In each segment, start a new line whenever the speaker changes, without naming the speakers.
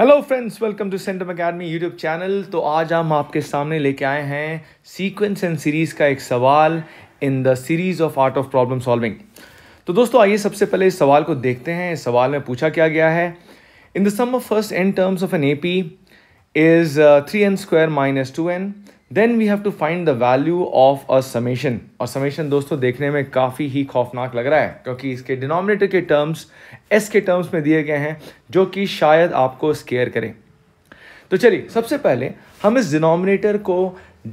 hello friends welcome to Centum academy YouTube channel तो आज हम आपके सामने लेके आए हैं सीक्वेंस एंड सीरीज़ का एक सवाल in the series of art of problem solving तो दोस्तों आइए सबसे पहले इस सवाल को देखते हैं इस सवाल में पूछा क्या गया है in the sum of first N terms of N A P is three N square minus two N then we have to find the value of a summation और समेशन दोस्तों देखने में काफ़ी ही खौफनाक लग रहा है क्योंकि इसके डिनोमिनेटर के टर्म्स एस के टर्म्स में दिए गए हैं जो कि शायद आपको स्केयर करें तो चलिए सबसे पहले हम इस डिनोमिनेटर को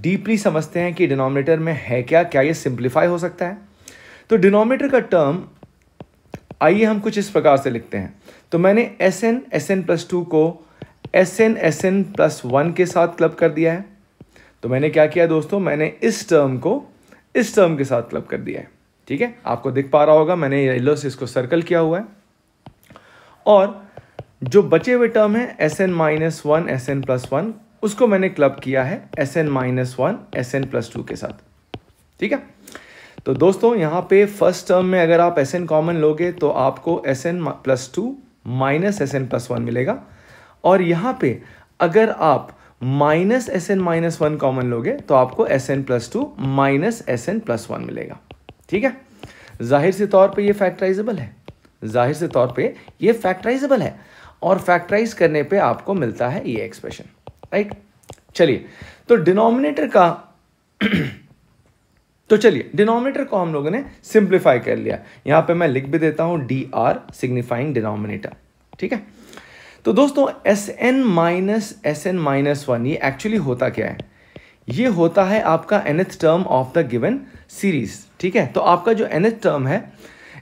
डीपली समझते हैं कि डिनोमिनेटर में है क्या क्या ये सिंप्लीफाई हो सकता है तो डिनोमिनेटर का टर्म आइए हम कुछ इस प्रकार से लिखते हैं तो मैंने S N S N plus two को S N S N plus one के साथ क्लब कर दिया है तो मैंने क्या किया दोस्तों मैंने इस टर्म को इस टर्म के साथ क्लब कर दिया है ठीक है आपको दिख पा रहा होगा मैंने येलो से इसको सर्कल किया हुआ है और जो बचे हुए टर्म है S N minus one S N plus one उसको मैंने क्लब किया है S N minus one S N plus two के साथ ठीक है तो दोस्तों यहां पे फर्स्ट टर्म में अगर आप एस एन कॉमन लोगे तो आपको S N plus two minus S N plus one मिलेगा और यहां पे अगर आप minus S N minus one common लोगे तो आपको S N plus two minus S N plus one मिलेगा ठीक है जाहिर से तौर पे ये फैक्टराइजेबल है जाहिर से तौर पे ये फैक्टराइजेबल है और फैक्टराइज करने पे आपको मिलता है ये एक्सप्रेशन राइट चलिए तो डिनोमिनेटर का तो चलिए डिनोमिनेटर को हम लोगों ने सिंप्लीफाई कर लिया यहां पे मैं लिख भी देता हूं डी आर सिग्निफाइंग डिनोमिनेटर ठीक है तो दोस्तों S N minus S N minus one ये एक्चुअली होता क्या है ये होता है आपका nth term of the given series ठीक है तो आपका जो एनथ टर्म है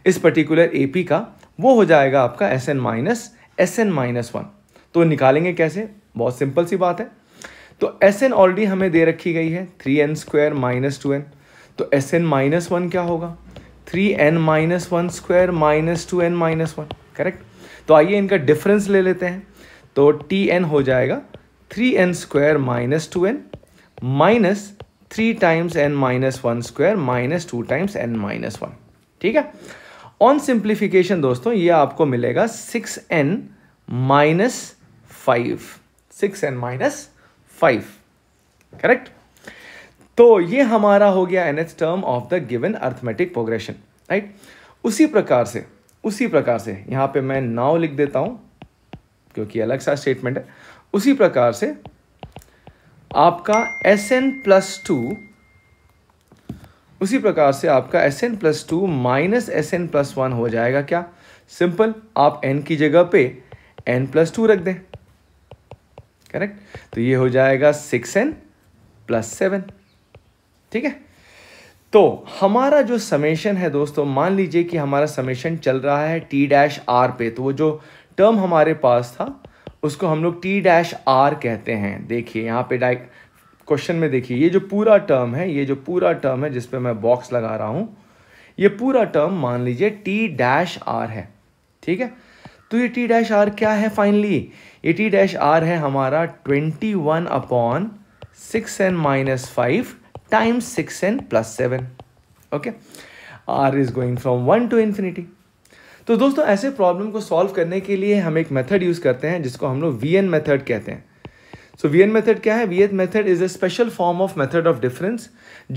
इस पर्टिकुलर ए का वो हो जाएगा आपका S N minus S N minus one तो निकालेंगे कैसे बहुत सिंपल सी बात है तो एस एन ऑलरेडी हमें दे रखी गई है three N square minus two N तो एस एन माइनस वन क्या होगा three N minus one square minus two N minus one correct तो आइए इनका डिफरेंस ले लेते हैं तो टी एन हो जाएगा three N square minus two N minus three times N minus one square minus two times N minus one ठीक है ऑन सिंप्लीफिकेशन दोस्तों ये आपको मिलेगा six N minus five six N minus five correct तो ये हमारा हो गया nth term of the given arithmetic progression right उसी प्रकार से उसी प्रकार से यहाँ पे मैं नाव लिख देता हूँ क्योंकि अलग सा स्टेटमेंट है उसी प्रकार से आपका एस एन प्लस टू उसी प्रकार से आपका S N plus two minus S N plus one हो जाएगा क्या सिंपल आप एन की जगह पे एन प्लस टू रख दें करेक्ट तो ये हो जाएगा सिक्स एन प्लस सेवन ठीक है तो हमारा जो समेशन है दोस्तों मान लीजिए कि हमारा समेशन चल रहा है टी डैश आर पे तो वो जो टर्म हमारे पास था उसको हम लोग टी डैश आर कहते हैं देखिए यहाँ पे डाइ क्वेश्चन में देखिए ये जो पूरा टर्म है ये जो पूरा टर्म है जिसपे मैं बॉक्स लगा रहा हूँ ये पूरा टर्म मान लीजिए टी डैश आर है ठीक है तो ये टी डैश आर क्या है फाइनली ये टी डैश आर है हमारा twenty one upon six N minus five times 6n plus 7 okay R is going from one to infinity तो दोस्तों ऐसे प्रॉब्लम को सॉल्व करने के लिए हम एक मेथड यूज़ करते हैं जिसको हम लोग वी एन मेथड कहते हैं सो वी एन मेथड क्या है V method is a special form of method of difference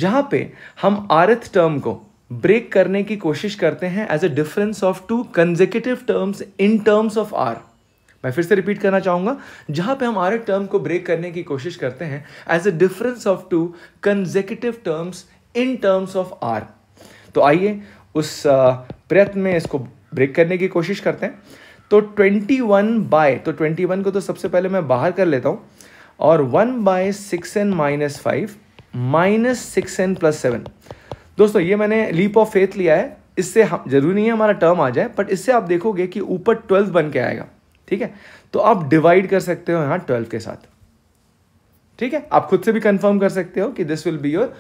जहां पे हम आरथ टर्म को ब्रेक करने की कोशिश करते हैं as a difference of two consecutive terms in terms of R मैं फिर से रिपीट करना चाहूंगा जहां पे हम आर टर्म को ब्रेक करने की कोशिश करते हैं as a difference of two consecutive terms in terms of R तो आइए उस प्रयत्न में इसको ब्रेक करने की कोशिश करते हैं तो 21 वन बाय तो 21 को तो सबसे पहले मैं बाहर कर लेता हूं और 1 by six N minus five minus six N plus seven दोस्तों ये मैंने लीप ऑफ फेथ लिया है इससे हम जरूरी नहीं है हमारा टर्म आ जाए बट इससे आप देखोगे कि ऊपर ट्वेल्थ बन के आएगा ठीक है तो आप डिवाइड कर सकते हो यहां ट्वेल्व के साथ ठीक है आप खुद से भी कंफर्म कर सकते हो कि this will be your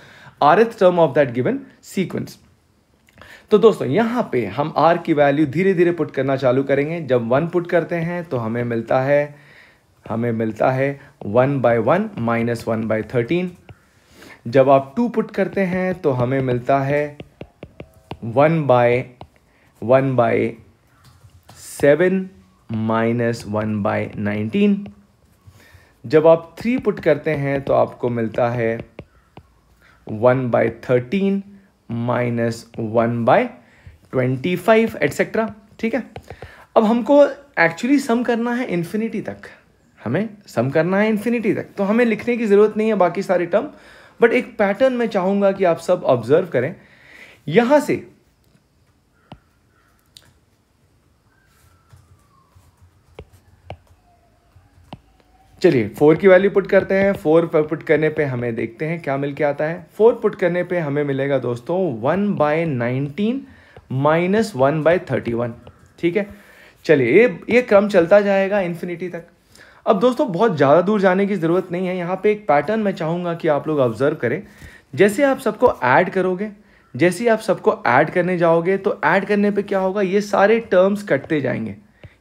R term of that given sequence तो दोस्तों यहां पे हम आर की वैल्यू धीरे धीरे पुट करना चालू करेंगे जब वन पुट करते हैं तो हमें मिलता है हमें मिलता है one by one minus one by thirteen जब आप टू पुट करते हैं तो हमें मिलता है one by one by seven minus one by nineteen जब आप थ्री पुट करते हैं तो आपको मिलता है one by thirteen minus one by twenty five etcetera ठीक है अब हमको एक्चुअली सम करना है इन्फिनिटी तक हमें सम करना है इन्फिनिटी तक तो हमें लिखने की ज़रूरत नहीं है बाकी सारे टर्म बट एक पैटर्न मैं चाहूँगा कि आप सब ऑब्जर्व करें यहाँ से चलिए फोर की वैल्यू पुट करते हैं फोर पर पुट करने पे हमें देखते हैं क्या मिल के आता है फोर पुट करने पे हमें मिलेगा दोस्तों one by nineteen minus one by thirty one ठीक है चलिए ये ये क्रम चलता जाएगा इन्फिनिटी तक अब दोस्तों बहुत ज़्यादा दूर जाने की ज़रूरत नहीं है यहाँ पे एक पैटर्न मैं चाहूँगा कि आप लोग ऑब्जर्व करें जैसे आप सबको ऐड करोगे जैसे आप सबको ऐड करने जाओगे तो ऐड करने पे क्या होगा ये सारे टर्म्स कटते जाएंगे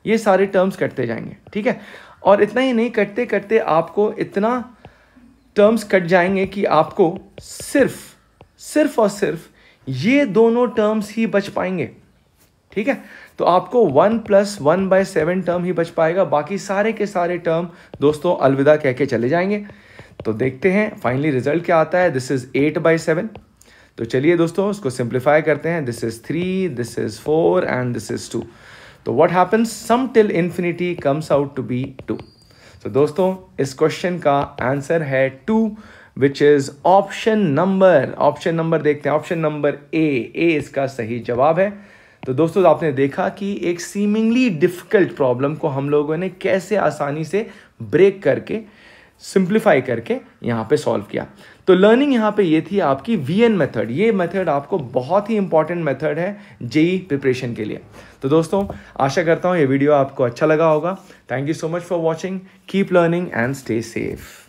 ये सारे टर्म्स कटते जाएंगे ठीक है और इतना ही नहीं कटते कटते आपको इतना टर्म्स कट जाएंगे कि आपको सिर्फ सिर्फ और सिर्फ ये दोनों टर्म्स ही बच पाएंगे ठीक है तो आपको one plus one by seven term ही बच पाएगा बाकी सारे के सारे टर्म दोस्तों अलविदा कह के चले जाएंगे तो देखते हैं फाइनली रिजल्ट क्या आता है this is eight by seven तो चलिए दोस्तों उसको सिंप्लीफाई करते हैं this is three this is four and this is two तो what happens sum till infinity comes out to be two तो दोस्तों इस क्वेश्चन का आंसर है two which is option number option number देखते हैं ऑप्शन नंबर ए ए इसका सही जवाब है तो दोस्तों आपने देखा कि एक सीमिंगली डिफिकल्ट प्रॉब्लम को हम लोगों ने कैसे आसानी से ब्रेक करके सिंप्लीफाई करके यहाँ पे सॉल्व किया तो लर्निंग यहाँ पे ये थी आपकी वी एन मेथड ये मेथड आपको बहुत ही इंपॉर्टेंट मेथड है जेई प्रिपरेशन e के लिए तो दोस्तों आशा करता हूँ ये वीडियो आपको अच्छा लगा होगा thank you so much for watching keep learning and stay safe